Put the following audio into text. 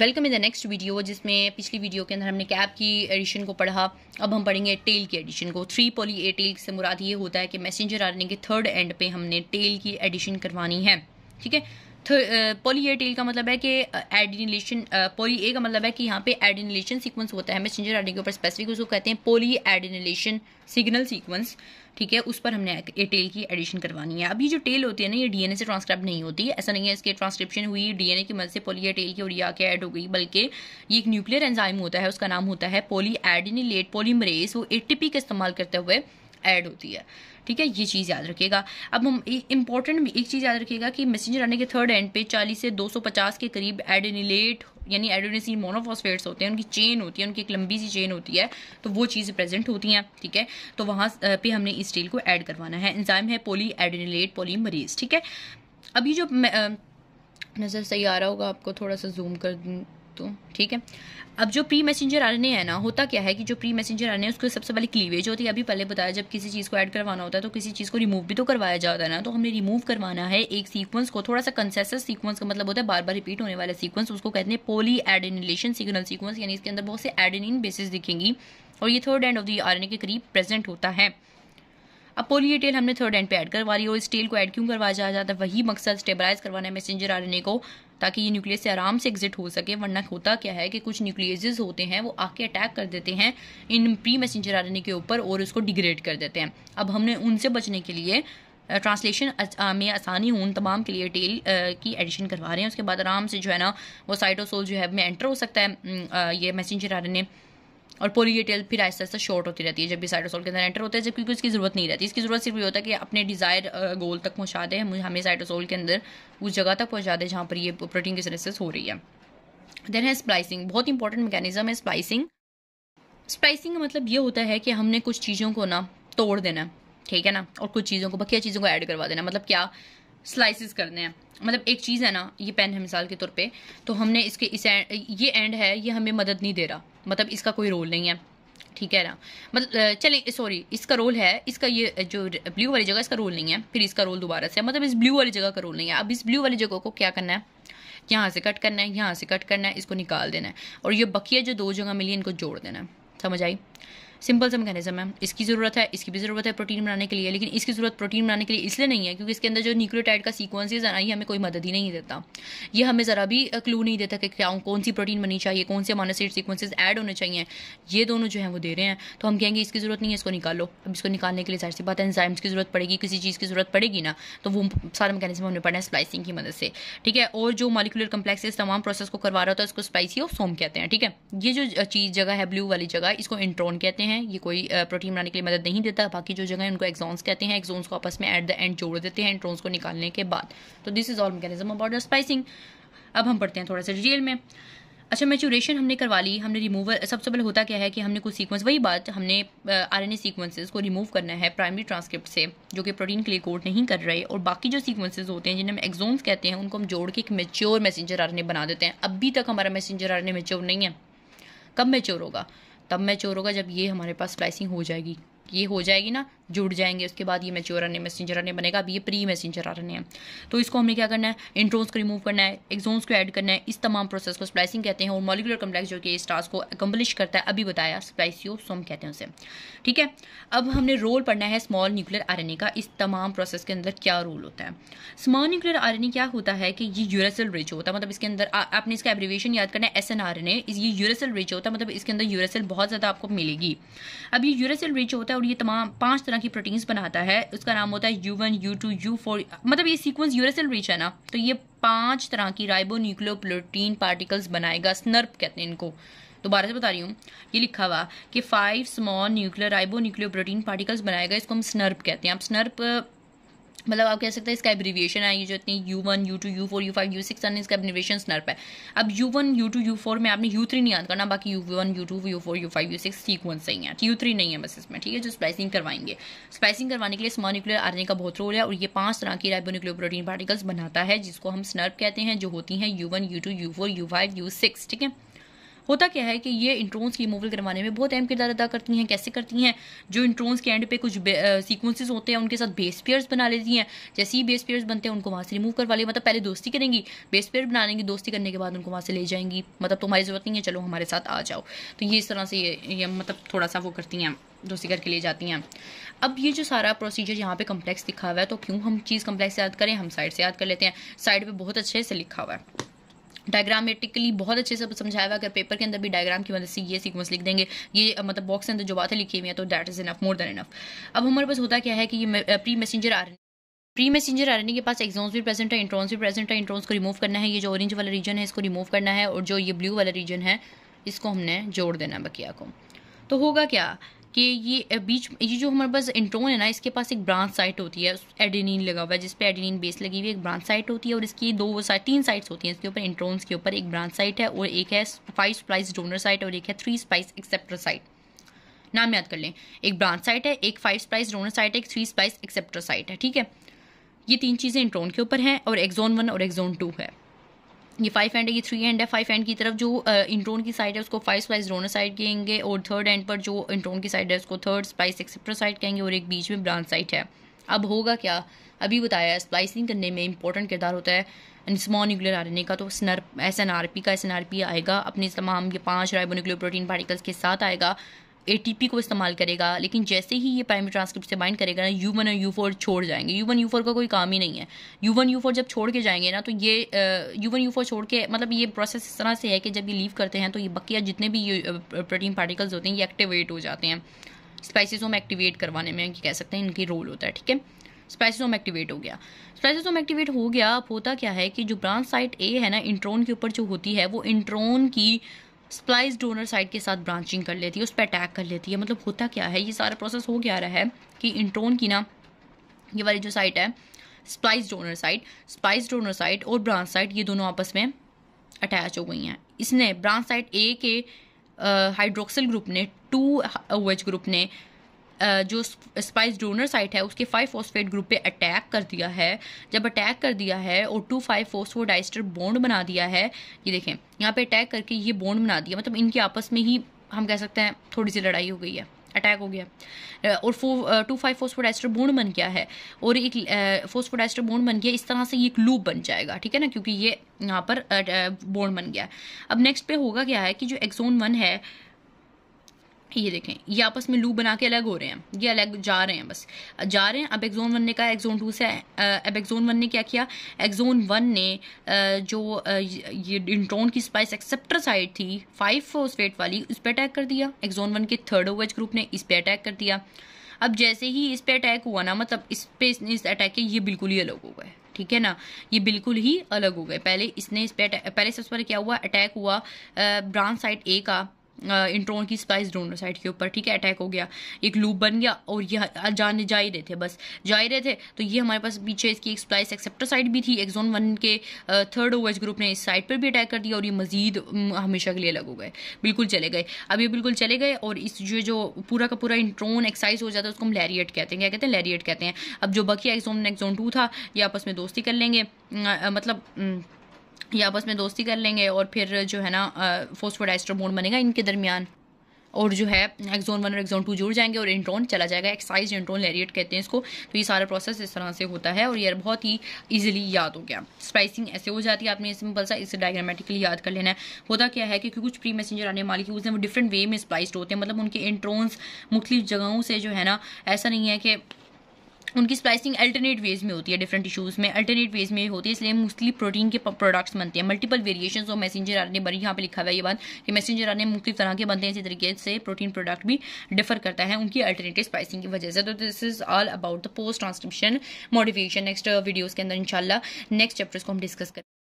welcome in the next video जिसमें पिछली video के अंदर हमने कैब की एडिशन को पढ़ा अब हम पढ़ेंगे टेल की एडिशन को थ्री पॉली ए टेल से मुराद ये होता है कि मैसेंजर आरएनए के थर्ड एंड पे हमने टेल की एडिशन करवानी है ठीक है पोली ए का मतलब है कि एडिनिलेशन पोली ए का मतलब है कि यहाँ पे एडिनिलेशन सीक्वेंस होता है मैसेंजर आर्डिंग के ऊपर स्पेसिफिक उसको कहते हैं पोली एडिनिलेशन सिग्नल सीक्वेंस ठीक है उस पर हमने ए टेल की एडिशन करवानी है अभी जो टेल होती है ना ये डीएनए से ट्रांसक्राइब नहीं होती है ऐसा नहीं है इसके ट्रांसक्रिप्शन हुई डीएनए की मदद से पोली टेल की और आके के ऐड हो गई बल्कि ये एक न्यूक्लियर एंजाइम होता है उसका नाम होता है पोली एडिनिलेट पोलीमरेस वो एटीपी का इस्तेमाल करते हुए ऐड होती है ठीक है ये चीज़ याद रखिएगा अब हम इंपॉर्टेंट एक चीज़ याद रखिएगा कि मैसेंजर आने के थर्ड एंड पे 40 से 250 के करीब एडेनिलेट यानी एडोनिसिन मोनोफॉस्फेट्स होते हैं उनकी चेन होती है उनकी एक लंबी सी चेन होती है तो वो चीज़ प्रेजेंट होती हैं ठीक है तो वहाँ पे हमने इस स्टील को ऐड करवाना है इंजाइम है पोली एडेनिलेट पोलीमरीज ठीक है अभी जो नज़र सही आ रहा होगा आपको थोड़ा सा जूम कर तो ठीक है अब जो प्री मैसेंजर आने है ना होता क्या है कि जो प्री मैसेंजर आरएनए उसको सबसे पहले क्लीवेज होती है अभी पहले बताया जब किसी चीज़ को ऐड करवाना होता है तो किसी चीज़ को रिमूव भी तो करवाया जाता है ना तो हमने रिमूव करवाना है एक सीक्वेंस को थोड़ा सा कंसेस सीक्वेंस का मतलब होता है बार बार रिपीट होने वाला सीक्वेंस उसको कहते हैं पोली एडिनेशन सिग्नल सीक्वेंस यानी इसके अंदर बहुत से एडिन बेसिस दिखेंगी और ये third end of the R के करीब प्रेजेंट होता है अब पोली ये टेल हमने थर्ड एंड पे ऐड करवा ली और इस टेल को ऐड क्यों करवाया जा जाता है वही मकसद स्टेबलाइज करवाना है मैसेंजर आरएनए को ताकि ये न्यूक्लियस से आराम से एग्जिट हो सके वरना होता क्या है कि कुछ न्यूक्लियस होते हैं वो आके अटैक कर देते हैं इन प्री मैसेंजर आरएनए के ऊपर और उसको डिग्रेड कर देते हैं अब हमने उनसे बचने के लिए ट्रांसलेशन में आसानी हो उन तमाम के लिए टेल की एडिशन करवा रहे हैं उसके बाद आराम से जो है ना वो साइटोसोल जो है में एंटर हो सकता है ये मैसेंजर आरएनए और पूरी ये टेल फिर आहिस्ता आहिस्ता शॉर्ट होती रहती है जब भी साइटोसोल के अंदर एंटर होता है जब क्योंकि उसकी ज़रूरत नहीं रहती इसकी ज़रूरत सिर्फ ये होता है कि अपने डिज़ायर गोल तक पहुँचा दें हमें साइटोसोल के अंदर उस जगह तक पहुँचा दें जहाँ पर ये प्रोटीन की सिनेसिस हो रही है देन है स्प्लाइसिंग बहुत इंपॉर्टेंट मैकेनिज्म है स्प्लाइसिंग स्प्लाइसिंग का मतलब ये होता है कि हमने कुछ चीज़ों को ना तोड़ देना ठीक है ना और कुछ चीज़ों को बकिया चीज़ों को ऐड करवा देना मतलब क्या स्लाइसिस करने हैं मतलब एक चीज़ है ना ये पेन है मिसाल के तौर पे तो हमने इसके इस एंड, ये एंड है ये हमें मदद नहीं दे रहा मतलब इसका कोई रोल नहीं है ठीक है ना मतलब चले सॉरी इसका रोल है इसका ये जो ब्लू वाली जगह इसका रोल नहीं है फिर इसका रोल दोबारा से मतलब इस ब्लू वाली जगह का रोल नहीं है अब इस ब्लू वाली जगह को क्या करना है यहाँ से कट करना है यहाँ से कट करना है इसको निकाल देना है और ये बकिया जो दो जगह मिली इनको जोड़ देना है समझ आई सिंपल सा मैकेनिज्म है इसकी ज़रूरत है इसकी भी ज़रूरत है प्रोटीन बनाने के लिए लेकिन इसकी ज़रूरत प्रोटीन बनाने के लिए इसलिए नहीं है क्योंकि इसके अंदर जो न्यूक्लियोटाइड का सीक्वेंस है ज़रा ही हमें कोई मदद ही नहीं देता ये हमें ज़रा भी क्लू नहीं देता कि क्या कौन सी प्रोटीन बनी चाहिए कौन से मानसिक सीक्वेंसेज ऐड होने चाहिए ये दोनों जो है वो दे रहे हैं तो हम कहेंगे इसकी ज़रूरत नहीं है इसको निकालो अब इसको निकालने के लिए जाहिर सी बात है एंजाइम्स की ज़रूरत पड़ेगी किसी चीज़ की ज़रूरत पड़ेगी ना तो वो सारा मैकेनिज्म हमने पढ़ा है स्प्लाइसिंग की मदद से ठीक है और जो मालिकुलर कम्प्लेक्स इस तमाम प्रोसेस को करवा रहा होता है उसको स्पाइसी और सोम कहते हैं ठीक है ये जो चीज़ जगह है ब्लू वाली जगह इसको इंट्रोन कहते हैं हैं ये कोई प्रोटीन बनाने के लिए मदद नहीं देता बाकी जो जगह है उनको एक्जोन्स कहते हैं एक्जोन्स को आपस में एट द एंड जोड़ देते हैं एंट्रोन्स को निकालने के बाद तो this is all mechanism about the splicing अब हम पढ़ते हैं थोड़ा सा डिटेल में अच्छा मेचूरेशन हमने करवा ली हमने रिमूवल सबसे पहले होता क्या है कि हमने कुछ सीक्वेंस वही बात हमने आरएनए सीक्वेंसेस को रिमूव करना है प्राइमरी ट्रांसक्रिप्ट से जो कि प्रोटीन के लिए कोड नहीं कर रहे और बाकी जो सीक्वेंसेस होते हैं जिन्हें हम एक्जोन्स कहते हैं उनको हम जोड़ के एक मेच्योर मैसेंजर आरएनए बना देते हैं अभी तक हमारा मैसेंजर आरएनए मेच्योर नहीं है कब मेच्योर होगा तब मैं चोर जब ये हमारे पास स्लाइसिंग हो जाएगी ये हो जाएगी ना जुड़ जाएंगे उसके बाद ये मेच्योर आने मैसेंजर आने बनेगा अभी ये प्री मैसेंजर रहे है तो इसको हमने क्या करना है इंट्रोन्स को रिमूव करना है एक्जोन्स को ऐड करना है इस तमाम प्रोसेस को स्प्लाइसिंग कहते हैं और मॉलिकुलर कम्प्लेक्स जो कि इस टास्क को अकम्पलिश करता है अभी बताया स्प्लाइसियोसोम कहते हैं उसे ठीक है अब हमने रोल पढ़ना है स्मॉल न्यूक्लियर आर का इस तमाम प्रोसेस के अंदर क्या रोल होता है स्मॉल न्यूक्लियर आर क्या होता है कि ये यूरेसल रिच होता है मतलब इसके अंदर आपने इसका एब्रीवेशन याद करना है एस एन आर ये यूरेसल रिच होता है मतलब इसके अंदर यूरेसल बहुत ज़्यादा आपको मिलेगी अब ये यूरेसल रिच होता है है और ये तमाम पांच तरह की प्रोटीन्स बनाता है उसका नाम होता है U one U two U four मतलब ये सीक्वेंस यूरेसिल रीच है ना तो ये पांच तरह की राइबो न्यूक्लियो प्रोटीन पार्टिकल्स बनाएगा स्नर्प कहते हैं इनको दोबारा से बता रही हूँ ये लिखा हुआ कि five small nuclear ribonucleoprotein particles बनाएगा इसको हम स्नर्प कहते हैं आप स्नर्प मतलब आप कह सकते हैं इसका एब्रीविएशन है जो इतनी U one U two U four U five U six अन इसका एब्रीविएशन स्नर्प है अब U one U two U four में आपने यू थ्री नहीं याद करना बाकी U one U two U four U five U six sequence सही है यू थ्री नहीं है बस इसमें ठीक है जो स्पाइसिंग करवाएंगे स्पाइसिंग करवाने के लिए स्मॉल न्यूक्लियर आर का बहुत रोल है और ये पांच तरह की न्यूक्लियर प्रोटीन पार्टिकल्स बनाता है जिसको हम स्नर्प कहते हैं जो होती है U one U two U four U five U six ठीक है होता क्या है कि ये इंट्रोन्स की रिमूवल करवाने में बहुत अहम किरदार अदा करती हैं कैसे करती हैं जो इंट्रोन्स के एंड पे कुछ सीक्वेंसेस होते हैं उनके साथ बेस पेयर्स बना लेती हैं जैसे ही बेस पेयर्स बनते हैं उनको वहाँ से रिमूव करवा लेंगे मतलब पहले दोस्ती करेंगी बेस पेयर बना लेंगी दोस्ती करने के बाद उनको वहाँ से ले जाएंगी मतलब तुम्हारी ज़रूरत नहीं है चलो हमारे साथ आ जाओ तो ये इस तरह से ये, मतलब थोड़ा सा वो करती हैं दोस्ती करके ले जाती हैं अब ये जो सारा प्रोसीजर यहाँ पे कम्प्लेक्स लिखा हुआ है तो क्यों हम चीज़ कम्प्लेक्स याद करें हम साइड से याद कर लेते हैं साइड पे बहुत अच्छे से लिखा हुआ है डायग्रामेटिकली बहुत अच्छे से समझाया हुआ अगर पेपर के अंदर भी डायग्राम की मदद से ये सीक्वेंस लिख देंगे ये मतलब बॉक्स के अंदर जो बातें लिखी हुई हैं तो that is enough more than enough अब हमारे पास होता क्या है कि ये प्री मैसेंजर रहे प्री मैसेंजर आरएनए के पास एग्जाम्स भी प्रेजेंट है इंट्रॉन्स भी प्रेजेंट है इंट्रॉन्स को रिमूव करना है ये जो ऑरेंज वाला रीजन है इसको रिमूव करना है और जो ये ब्लू वाला रीजन है इसको हमने जोड़ देना बकिया को तो होगा क्या कि ये बीच ये जो हमारे पास इंट्रोन है ना इसके पास एक ब्रांच साइट होती है एडिनिन लगा हुआ है जिसपे एडिनिन बेस लगी हुई है एक ब्रांच साइट होती है और इसकी दो वो साइट तीन साइट्स होती हैं इसके ऊपर इंट्रोन के ऊपर एक ब्रांच साइट है और एक है फाइव स्प्लाइस डोनर साइट और एक है थ्री स्पाइस एक्सेप्टर साइट नाम याद कर लें एक ब्रांच साइट है एक फाइव स्प्लाइस डोनर साइट है एक थ्री स्प्लाइस एक्सेप्टर साइट है ठीक है ये तीन चीज़ें इंट्रोन के ऊपर हैं और एक्जोन वन और एक्जोन टू है ये फाइव एंड है ये थ्री एंड है फाइव एंड की तरफ जो इंट्रोन uh, की साइड है उसको फाइव स्पाइस डोनर साइड कहेंगे और थर्ड एंड पर जो इंट्रोन की साइड है उसको थर्ड स्पाइस एक्सेप्टर साइड कहेंगे और एक बीच में ब्रांच साइड है अब होगा क्या अभी बताया स्प्लाइसिंग करने में इंपॉर्टेंट किरदार होता है स्मॉल न्यूक्लियर आर का तो snurp S N R P का एस एन आर पी आएगा अपने तमाम ये पाँच राइबोन्यूक्लियर प्रोटीन पार्टिकल्स के साथ आएगा ए को इस्तेमाल करेगा लेकिन जैसे ही ये प्राइमरी ट्रांसक्रिप्ट से बाइंड करेगा ना यू वन और यू फोर छोड़ जाएंगे यू वन यू फोर का कोई काम ही नहीं है यू वन यू फोर जब छोड़ के जाएंगे ना तो ये यू वन यू फोर छोड़ के मतलब ये प्रोसेस इस तरह से है कि जब ये लीव करते हैं तो ये बकिया जितने भी प्रोटीन पार्टिकल्स होते हैं ये एक्टिवेट हो जाते हैं स्पाइसिसोम एक्टिवेट करवाने में कह सकते हैं इनकी रोल होता है ठीक है स्पाइसिसोम एक्टिवेट हो गया स्पाइसिसोम एक्टिवेट हो गया अब होता क्या है कि जो ब्रांच साइट ए है ना इंट्रोन के ऊपर जो होती है वो इंट्रोन की स्प्लाइस डोनर साइड के साथ ब्रांचिंग कर लेती है उस पर अटैक कर लेती है मतलब होता क्या है ये सारा प्रोसेस हो गया रहा है कि इंट्रोन की ना ये वाली जो साइट है splice donor site splice donor site और ब्रांच साइट ये दोनों आपस में अटैच हो गई हैं इसने ब्रांच साइट ए के हाइड्रोक्सिल ग्रुप ने टू ओ ग्रुप ने जो स्पाइस डोनर साइट है उसके फाइव फोस्फेट ग्रुप पे अटैक कर दिया है जब अटैक कर दिया है और टू फाइव फोस्फोडाइस्टर बॉन्ड बना दिया है ये देखें यहाँ पे अटैक करके ये बॉन्ड बना दिया मतलब इनके आपस में ही हम कह सकते हैं थोड़ी सी लड़ाई हो गई है अटैक हो गया और फो टू फाइव फोस्फोडाइस्टर बोन बन गया है और एक फोस्फोडाइस्टर बोन बन गया इस तरह से ये एक लूप बन जाएगा ठीक है ना क्योंकि ये यहाँ पर बोन बन गया अब नेक्स्ट पे होगा क्या है कि जो एक्सोन वन है ये देखें ये आपस में लू बना के अलग हो रहे हैं ये अलग जा रहे हैं बस जा रहे हैं अब एक्जोन वन ने कहा एक्जोन टू से अब एक्जोन वन ने क्या किया एक्जोन वन ने जो ये इंट्रोन की स्पाइस एक्सेप्टर साइड थी फाइव फोस्फेट वाली उस पर अटैक कर दिया एक्जोन वन के थर्ड ओवेज ग्रुप ने इस पर अटैक कर दिया अब जैसे ही इस पर अटैक हुआ ना मतलब इस पे इसने इस अटैक के ये बिल्कुल ही अलग हो गए ठीक है ना ये बिल्कुल ही अलग हो गए पहले इसने इस पर पहले सबसे पहले क्या हुआ अटैक हुआ ब्रांच साइड ए का इंट्रोन की स्पाइस डोनर साइड के ऊपर ठीक है अटैक हो गया एक लूप बन गया और ये जाने जा ही रहे थे बस जा ही रहे थे तो ये हमारे पास पीछे इसकी एक स्पाइस एक्सेप्टर साइड भी थी एक्जोन वन के थर्ड ओवेज ग्रुप ने इस साइड पर भी अटैक कर दिया और ये मजीद हमेशा के लिए अलग हो गए बिल्कुल चले गए अब ये बिल्कुल चले गए और इस ये जो पूरा का पूरा इंट्रोन एक्साइज हो जाता है उसको हम लैरियट कहते हैं क्या कहते हैं लैरियट कहते हैं अब जो बाकी एक्जोन एक्जोन टू था ये आपस में दोस्ती कर लेंगे मतलब ये आपस में दोस्ती कर लेंगे और फिर जो है ना फोस्फोडाइस्टर मोड बनेगा इनके दरमियान और जो है एक्जोन वन और एक्जोन टू जुड़ जाएंगे और इंट्रोन चला जाएगा एक्साइज इंट्रोन लेरिएट कहते हैं इसको तो ये सारा प्रोसेस इस तरह से होता है और ये बहुत ही ईजिली याद हो गया स्पाइसिंग ऐसे हो जाती है आपने सिंपल सा इसे डायग्रामेटिकली याद कर लेना है होता क्या है क्योंकि कुछ प्री मैसेंजर आने मालिक यूज़ हैं वो डिफरेंट वे में स्पाइस्ड होते हैं मतलब उनके इंट्रोन्स मुख्तलिफ जगहों से जो है ना ऐसा नहीं है कि उनकी स्प्लाइसिंग अल्टरनेट वेज में होती है डिफरेंट टिश्यूज़ में अल्टरनेट वेज में होती है इसलिए मोस्टली प्रोटीन के प्रोडक्ट्स बनते हैं मल्टीपल वेरिएशन और मैसेंजर ने बनी यहाँ पे लिखा हुआ है ये बात कि मैसेंजर आरने मुख्तलिफ तरह के बनते हैं इसी तरीके से प्रोटीन प्रोडक्ट भी डिफर करता है उनकी अल्टरनेटिव स्पाइसिंग की वजह से तो this is all about the post transcription modification next videos के अंदर इनशाला नेक्स्ट चैप्टर्स को हम डिस्कस करें